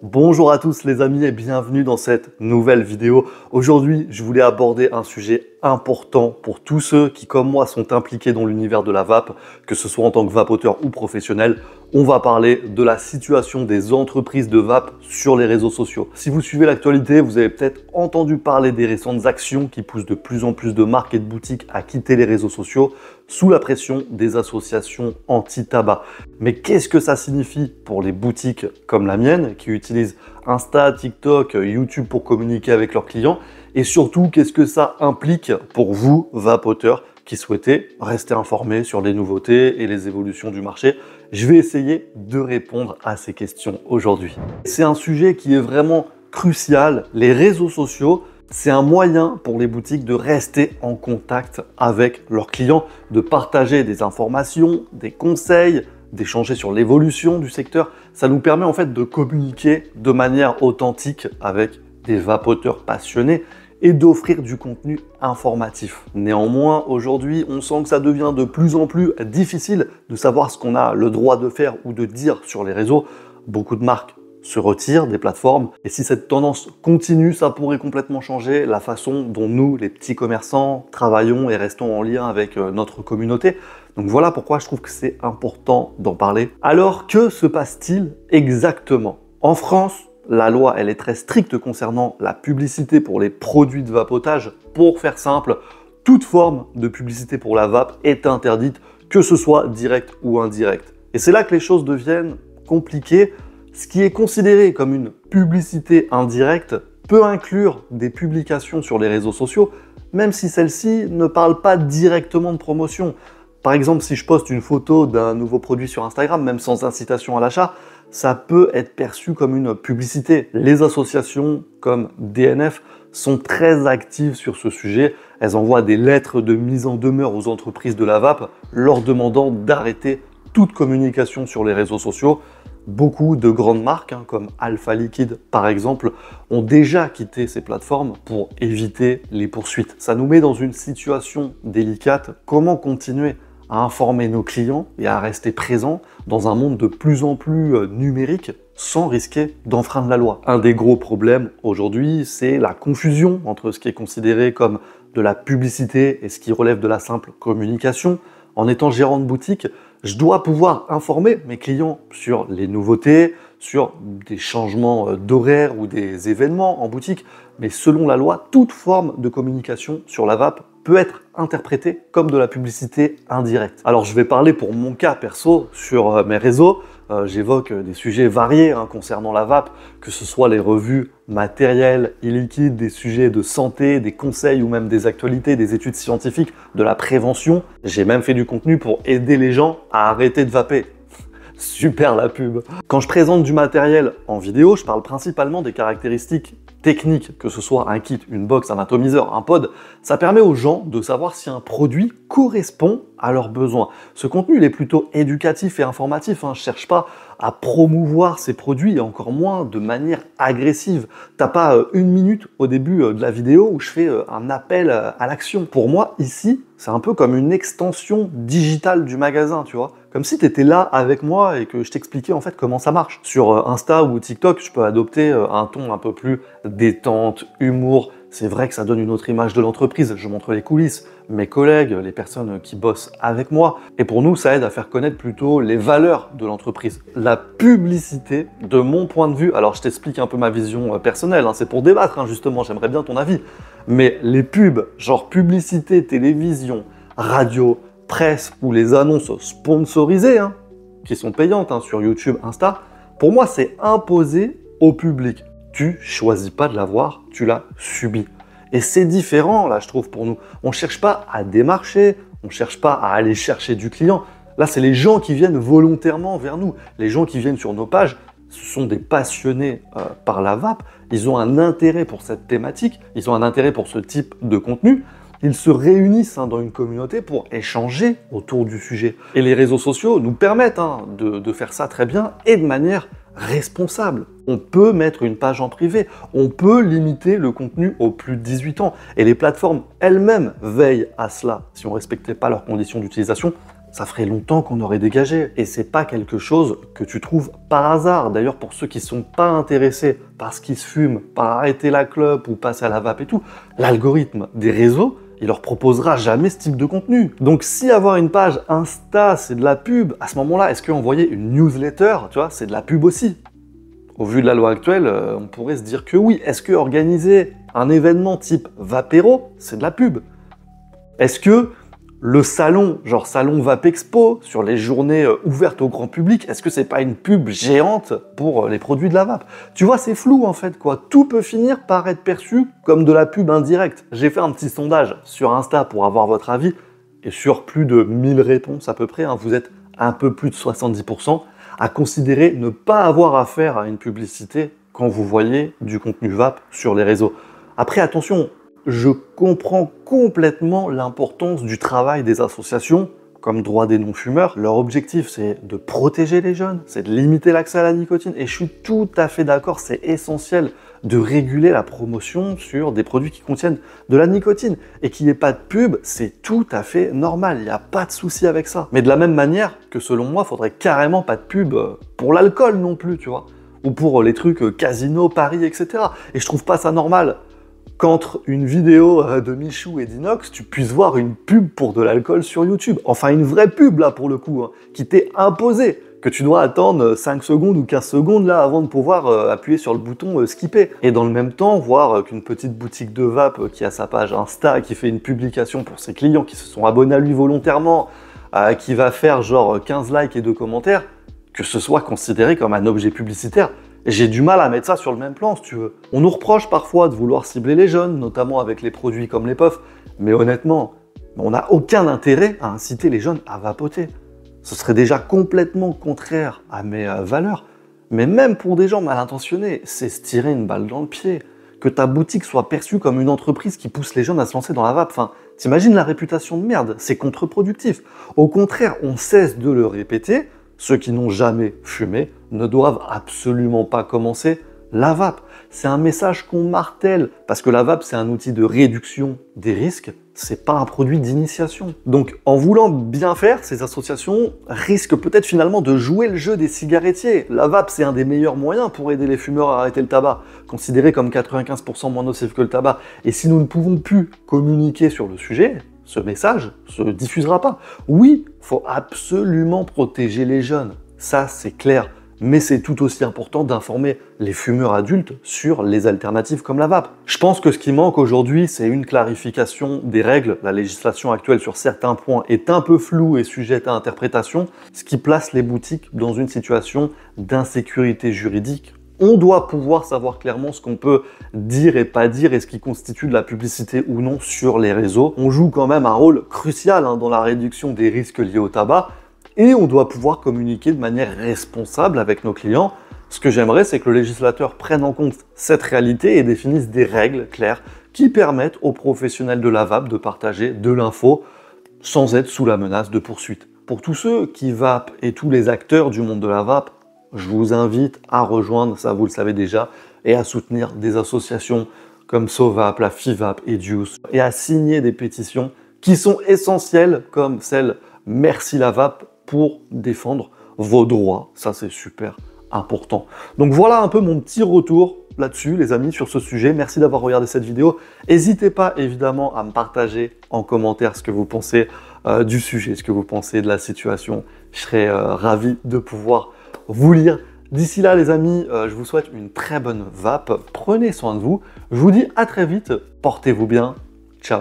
Bonjour à tous les amis et bienvenue dans cette nouvelle vidéo. Aujourd'hui, je voulais aborder un sujet important pour tous ceux qui, comme moi, sont impliqués dans l'univers de la vape, que ce soit en tant que vapoteur ou professionnel. On va parler de la situation des entreprises de vape sur les réseaux sociaux. Si vous suivez l'actualité, vous avez peut-être entendu parler des récentes actions qui poussent de plus en plus de marques et de boutiques à quitter les réseaux sociaux sous la pression des associations anti-tabac. Mais qu'est-ce que ça signifie pour les boutiques comme la mienne qui utilisent Insta, TikTok, euh, YouTube pour communiquer avec leurs clients Et surtout, qu'est-ce que ça implique pour vous, vapoteurs, qui souhaitez rester informés sur les nouveautés et les évolutions du marché Je vais essayer de répondre à ces questions aujourd'hui. C'est un sujet qui est vraiment crucial. Les réseaux sociaux, c'est un moyen pour les boutiques de rester en contact avec leurs clients, de partager des informations, des conseils, d'échanger sur l'évolution du secteur. Ça nous permet en fait de communiquer de manière authentique avec des vapoteurs passionnés et d'offrir du contenu informatif. Néanmoins, aujourd'hui, on sent que ça devient de plus en plus difficile de savoir ce qu'on a le droit de faire ou de dire sur les réseaux. Beaucoup de marques se retirent des plateformes. Et si cette tendance continue, ça pourrait complètement changer la façon dont nous, les petits commerçants, travaillons et restons en lien avec euh, notre communauté. Donc voilà pourquoi je trouve que c'est important d'en parler. Alors que se passe-t-il exactement En France, la loi, elle est très stricte concernant la publicité pour les produits de vapotage. Pour faire simple, toute forme de publicité pour la vape est interdite, que ce soit direct ou indirect. Et c'est là que les choses deviennent compliquées. Ce qui est considéré comme une publicité indirecte peut inclure des publications sur les réseaux sociaux, même si celles-ci ne parlent pas directement de promotion. Par exemple, si je poste une photo d'un nouveau produit sur Instagram, même sans incitation à l'achat, ça peut être perçu comme une publicité. Les associations comme DNF sont très actives sur ce sujet. Elles envoient des lettres de mise en demeure aux entreprises de la vape leur demandant d'arrêter toute communication sur les réseaux sociaux. Beaucoup de grandes marques, hein, comme Alpha Liquid par exemple, ont déjà quitté ces plateformes pour éviter les poursuites. Ça nous met dans une situation délicate. Comment continuer à informer nos clients et à rester présent dans un monde de plus en plus euh, numérique sans risquer d'enfreindre la loi. Un des gros problèmes aujourd'hui, c'est la confusion entre ce qui est considéré comme de la publicité et ce qui relève de la simple communication. En étant gérant de boutique, je dois pouvoir informer mes clients sur les nouveautés, sur des changements euh, d'horaire ou des événements en boutique, mais selon la loi, toute forme de communication sur la vape peut être interprété comme de la publicité indirecte. Alors je vais parler pour mon cas perso sur euh, mes réseaux. Euh, j'évoque euh, des sujets variés hein, concernant la vape, que ce soit les revues matérielles, illiquides, des sujets de santé, des conseils ou même des actualités, des études scientifiques, de la prévention. J'ai même fait du contenu pour aider les gens à arrêter de vaper. Super la pub Quand je présente du matériel en vidéo, je parle principalement des caractéristiques technique, que ce soit un kit, une box, un atomiseur, un pod, ça permet aux gens de savoir si un produit correspond à leurs besoins. Ce contenu, il est plutôt éducatif et informatif. Je hein. ne cherche pas à promouvoir ces produits et encore moins de manière agressive. T'as pas euh, une minute au début euh, de la vidéo où je fais euh, un appel à l'action. Pour moi, ici, c'est un peu comme une extension digitale du magasin, tu vois comme si tu étais là avec moi et que je t'expliquais en fait comment ça marche. Sur euh, Insta ou TikTok, je peux adopter euh, un ton un peu plus détente, humour. C'est vrai que ça donne une autre image de l'entreprise. Je montre les coulisses, mes collègues, les personnes qui bossent avec moi. Et pour nous, ça aide à faire connaître plutôt les valeurs de l'entreprise. La publicité, de mon point de vue, alors je t'explique un peu ma vision euh, personnelle, hein, c'est pour débattre hein, justement, j'aimerais bien ton avis. Mais les pubs, genre publicité, télévision, radio, presse ou les annonces sponsorisées, hein, qui sont payantes hein, sur YouTube, Insta, pour moi, c'est imposé au public. Tu choisis pas de la voir, tu l'as subi. Et c'est différent, là, je trouve, pour nous. On ne cherche pas à démarcher, on ne cherche pas à aller chercher du client. Là, c'est les gens qui viennent volontairement vers nous. Les gens qui viennent sur nos pages, ce sont des passionnés euh, par la vape. Ils ont un intérêt pour cette thématique, ils ont un intérêt pour ce type de contenu. Ils se réunissent hein, dans une communauté pour échanger autour du sujet. Et les réseaux sociaux nous permettent hein, de, de faire ça très bien et de manière responsable. On peut mettre une page en privé, on peut limiter le contenu aux plus de 18 ans, et les plateformes elles-mêmes veillent à cela. Si on ne respectait pas leurs conditions d'utilisation, ça ferait longtemps qu'on aurait dégagé. Et c'est pas quelque chose que tu trouves par hasard. D'ailleurs, pour ceux qui sont pas intéressés par ce qui se fume, par arrêter la clope ou passer à la vape et tout, l'algorithme des réseaux, il leur proposera jamais ce type de contenu. Donc si avoir une page Insta, c'est de la pub, à ce moment-là, est-ce qu'envoyer une newsletter, tu vois, c'est de la pub aussi Au vu de la loi actuelle, euh, on pourrait se dire que oui. Est-ce que organiser un événement type Vapero, c'est de la pub Est-ce que le salon, genre salon expo, sur les journées euh, ouvertes au grand public, est-ce que c'est pas une pub géante pour euh, les produits de la vape Tu vois, c'est flou en fait quoi. Tout peut finir par être perçu comme de la pub indirecte. J'ai fait un petit sondage sur Insta pour avoir votre avis et sur plus de 1000 réponses à peu près, hein, vous êtes un peu plus de 70% à considérer ne pas avoir affaire à une publicité quand vous voyez du contenu vape sur les réseaux. Après, attention, je comprends complètement l'importance du travail des associations comme droit des non-fumeurs. Leur objectif, c'est de protéger les jeunes, c'est de limiter l'accès à la nicotine. Et je suis tout à fait d'accord, c'est essentiel de réguler la promotion sur des produits qui contiennent de la nicotine. Et qu'il n'y ait pas de pub, c'est tout à fait normal, il n'y a pas de souci avec ça. Mais de la même manière que selon moi, il faudrait carrément pas de pub euh, pour l'alcool non plus, tu vois. Ou pour euh, les trucs euh, casino, paris, etc. Et je trouve pas ça normal qu'entre une vidéo euh, de Michou et d'Inox, tu puisses voir une pub pour de l'alcool sur YouTube. Enfin, une vraie pub, là, pour le coup, hein, qui t'est imposée que tu dois attendre 5 euh, secondes ou 15 secondes là avant de pouvoir euh, appuyer sur le bouton skipper. Et dans le même temps, voir qu'une petite boutique de vape qui a sa page Insta, qui fait une publication pour ses clients qui se sont abonnés à lui volontairement, qui va faire genre 15 likes et 2 commentaires, que ce soit considéré comme un objet publicitaire, j'ai du mal à mettre ça sur le même plan, si tu veux. On nous reproche parfois de vouloir cibler les jeunes, notamment avec les produits comme les puffs, mais honnêtement, on n'a aucun intérêt à inciter les jeunes à vapoter. Ce serait déjà complètement contraire à mes euh, valeurs. Mais même pour des gens mal intentionnés, c'est se tirer une balle dans le pied. Que ta boutique soit perçue comme une entreprise qui pousse les jeunes à se lancer dans la vape, enfin, t'imagines la réputation de merde, c'est contre-productif. Au contraire, on cesse de le répéter ceux qui n'ont jamais fumé ne doivent absolument pas commencer la vape. C'est un message qu'on martèle parce que la vape c'est un outil de réduction des risques, c'est pas un produit d'initiation. Donc en voulant bien faire, ces associations risquent peut-être finalement de jouer le jeu des cigarettiers. La vape c'est un des meilleurs moyens pour aider les fumeurs à arrêter le tabac, considéré comme 95% moins nocif que le tabac. Et si nous ne pouvons plus communiquer sur le sujet, ce message se diffusera pas. Oui, faut absolument protéger les jeunes. Ça, c'est clair. Mais c'est tout aussi important d'informer les fumeurs adultes sur les alternatives comme la vape. Je pense que ce qui manque aujourd'hui, c'est une clarification des règles. La législation actuelle sur certains points est un peu floue et sujette à interprétation, ce qui place les boutiques dans une situation d'insécurité juridique on doit pouvoir savoir clairement ce qu'on peut dire et pas dire et ce qui constitue de la publicité ou non sur les réseaux. On joue quand même un rôle crucial hein, dans la réduction des risques liés au tabac et on doit pouvoir communiquer de manière responsable avec nos clients. Ce que j'aimerais, c'est que le législateur prenne en compte cette réalité et définisse des règles claires qui permettent aux professionnels de la VAP de partager de l'info sans être sous la menace de poursuite. Pour tous ceux qui vapent et tous les acteurs du monde de la vape je vous invite à rejoindre, ça vous le savez déjà, et à soutenir des associations comme Sovap, la FIVAP, Juice et à signer des pétitions qui sont essentielles, comme celle Merci la VAP, pour défendre vos droits. Ça, c'est super important. Donc voilà un peu mon petit retour là-dessus, les amis, sur ce sujet. Merci d'avoir regardé cette vidéo. N'hésitez pas, évidemment, à me partager en commentaire ce que vous pensez euh, du sujet, ce que vous pensez de la situation. Je serais euh, ravi de pouvoir vous lire. D'ici là, les amis, euh, je vous souhaite une très bonne vape. Prenez soin de vous. Je vous dis à très vite. Portez-vous bien. Ciao.